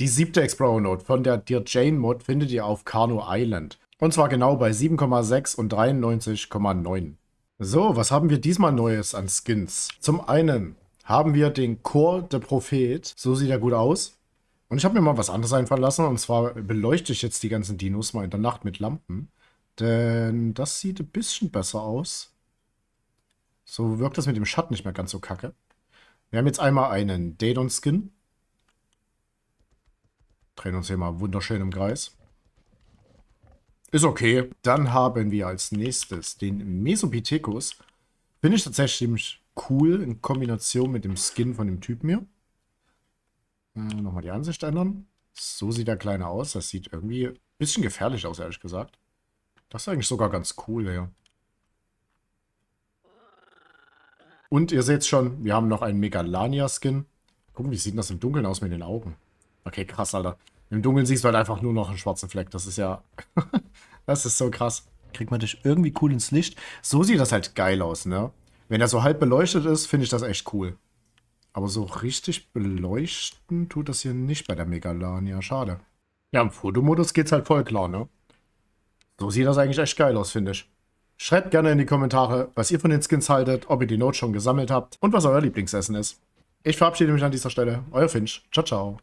Die siebte Explorer Note von der Dear Jane Mod findet ihr auf Kano Island. Und zwar genau bei 7,6 und 93,9. So, was haben wir diesmal Neues an Skins? Zum einen haben wir den Chor der Prophet. So sieht er gut aus. Und ich habe mir mal was anderes einfallen lassen. Und zwar beleuchte ich jetzt die ganzen Dinos mal in der Nacht mit Lampen. Denn das sieht ein bisschen besser aus. So wirkt das mit dem Schatten nicht mehr ganz so kacke. Wir haben jetzt einmal einen Dedon-Skin. Drehen uns hier mal wunderschön im Kreis. Ist okay. Dann haben wir als nächstes den Mesopithecus. Finde ich tatsächlich ziemlich cool in Kombination mit dem Skin von dem Typen hier. Äh, Nochmal die Ansicht ändern. So sieht der Kleine aus. Das sieht irgendwie ein bisschen gefährlich aus, ehrlich gesagt. Das ist eigentlich sogar ganz cool, hier. Und ihr seht schon, wir haben noch einen Megalania-Skin. Gucken, wie sieht das im Dunkeln aus mit den Augen? Okay, krass, Alter. Im Dunkeln siehst du halt einfach nur noch einen schwarzen Fleck. Das ist ja. das ist so krass. Kriegt man dich irgendwie cool ins Licht. So sieht das halt geil aus, ne? Wenn er so halb beleuchtet ist, finde ich das echt cool. Aber so richtig beleuchten tut das hier nicht bei der Megalania. Schade. Ja, im Fotomodus geht's halt voll klar, ne? So sieht das eigentlich echt geil aus, finde ich. Schreibt gerne in die Kommentare, was ihr von den Skins haltet, ob ihr die Note schon gesammelt habt und was euer Lieblingsessen ist. Ich verabschiede mich an dieser Stelle. Euer Finch. Ciao, ciao.